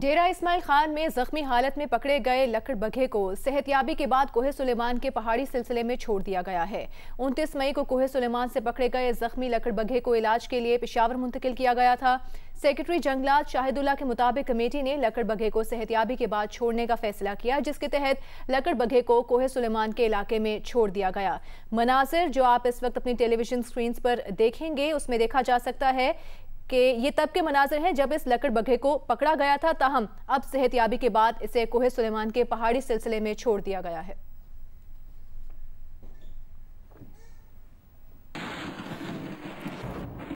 डेरा इस्माइल खान में जख्मी हालत में पकड़े गए लकड़ बघे को सेहतियाबी के बाद कोहे सुलेमान के पहाड़ी सिलसिले में छोड़ दिया गया है उनतीस मई को कोहे सुलेमान से पकड़े गए जख्मी लकड़ बघे को इलाज के लिए पिशावर मुंतकिल किया गया था सेक्रेटरी जंगलात शाहिदुल्ला के मुताबिक कमेटी ने लकड़ बघे को सेहतियाबी के बाद छोड़ने का फैसला किया जिसके तहत लकड़ बघे को कोहे सुलेमान के इलाके में छोड़ दिया गया मनाजिर जो आप इस वक्त अपनी टेलीविजन स्क्रीन पर देखेंगे उसमें देखा जा सकता है कि ये तब के मनाजर हैं जब इस लकड़ बघे को पकड़ा गया था ताहम अब सेहतियाबी के बाद इसे कोहे सुलेमान के पहाड़ी सिलसिले में छोड़ दिया गया है